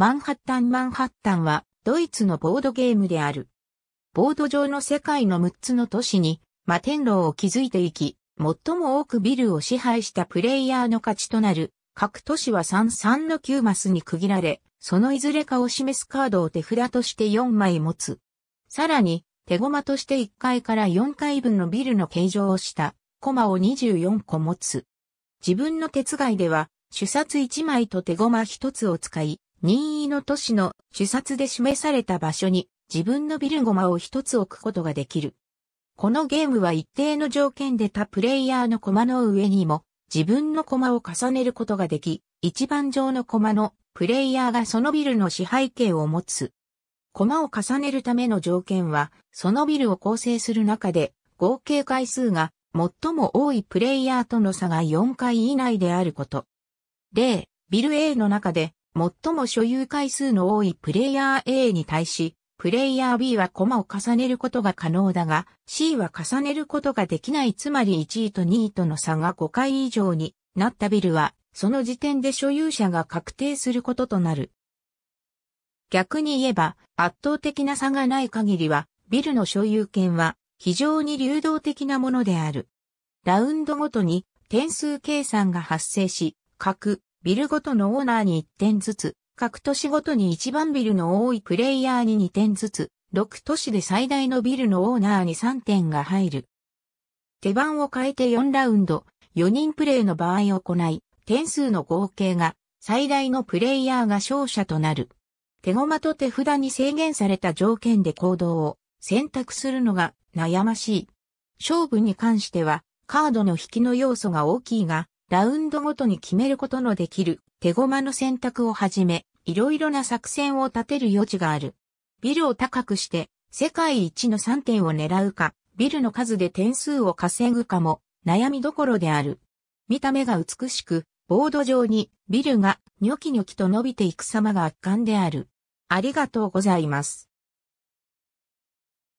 マンハッタン・マンハッタンは、ドイツのボードゲームである。ボード上の世界の6つの都市に、摩天楼を築いていき、最も多くビルを支配したプレイヤーの勝ちとなる、各都市は33の9マスに区切られ、そのいずれかを示すカードを手札として4枚持つ。さらに、手駒として1階から4階分のビルの形状をした、駒を24個持つ。自分の手伝いでは、主殺1枚と手駒1つを使い、任意の都市の主殺で示された場所に自分のビルゴマを一つ置くことができる。このゲームは一定の条件で他プレイヤーのコマの上にも自分のコマを重ねることができ、一番上のコマのプレイヤーがそのビルの支配権を持つ。コマを重ねるための条件は、そのビルを構成する中で、合計回数が最も多いプレイヤーとの差が4回以内であること。例、ビル A の中で最も所有回数の多いプレイヤー A に対し、プレイヤー B はコマを重ねることが可能だが、C は重ねることができないつまり1位と2位との差が5回以上になったビルは、その時点で所有者が確定することとなる。逆に言えば、圧倒的な差がない限りは、ビルの所有権は非常に流動的なものである。ラウンドごとに点数計算が発生し、各ビルごとのオーナーに1点ずつ、各都市ごとに一番ビルの多いプレイヤーに2点ずつ、6都市で最大のビルのオーナーに3点が入る。手番を変えて4ラウンド、4人プレイの場合行い、点数の合計が最大のプレイヤーが勝者となる。手駒と手札に制限された条件で行動を選択するのが悩ましい。勝負に関してはカードの引きの要素が大きいが、ラウンドごとに決めることのできる手駒の選択をはじめ、いろいろな作戦を立てる余地がある。ビルを高くして、世界一の3点を狙うか、ビルの数で点数を稼ぐかも、悩みどころである。見た目が美しく、ボード上にビルがニョキニョキと伸びていく様が圧巻である。ありがとうございます。